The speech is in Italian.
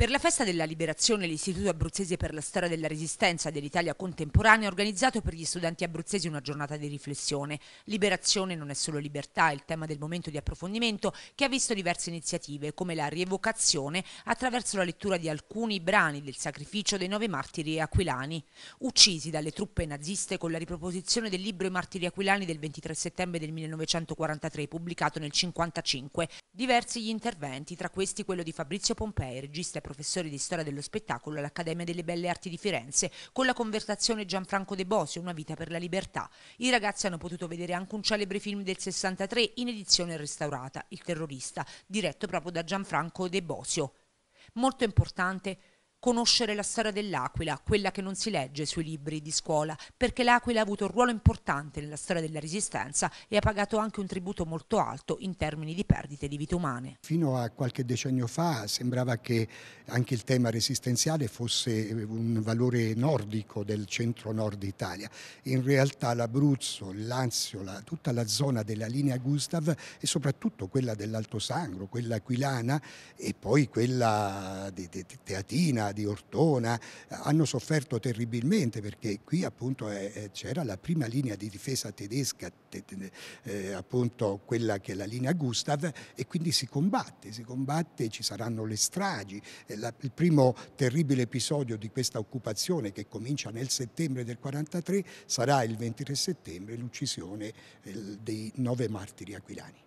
Per la festa della liberazione l'Istituto Abruzzese per la storia della resistenza dell'Italia contemporanea ha organizzato per gli studenti abruzzesi una giornata di riflessione. Liberazione non è solo libertà, è il tema del momento di approfondimento che ha visto diverse iniziative come la rievocazione attraverso la lettura di alcuni brani del sacrificio dei nove martiri aquilani, uccisi dalle truppe naziste con la riproposizione del libro I martiri aquilani del 23 settembre del 1943 pubblicato nel 1955. Diversi gli interventi, tra questi quello di Fabrizio Pompei, regista e professore di storia dello spettacolo all'Accademia delle Belle Arti di Firenze, con la conversazione Gianfranco De Bosio, Una vita per la libertà. I ragazzi hanno potuto vedere anche un celebre film del 63 in edizione restaurata, Il terrorista, diretto proprio da Gianfranco De Bosio. Molto importante conoscere la storia dell'Aquila, quella che non si legge sui libri di scuola, perché l'Aquila ha avuto un ruolo importante nella storia della Resistenza e ha pagato anche un tributo molto alto in termini di perdite di vite umane. Fino a qualche decennio fa sembrava che anche il tema resistenziale fosse un valore nordico del centro-nord Italia. In realtà l'Abruzzo, il Lazio, tutta la zona della linea Gustav e soprattutto quella dell'Alto Sangro, quella aquilana e poi quella di Teatina, di Ortona, hanno sofferto terribilmente perché qui appunto c'era la prima linea di difesa tedesca, eh, appunto quella che è la linea Gustav e quindi si combatte, si combatte, ci saranno le stragi, eh, il primo terribile episodio di questa occupazione che comincia nel settembre del 43 sarà il 23 settembre l'uccisione eh, dei nove martiri aquilani.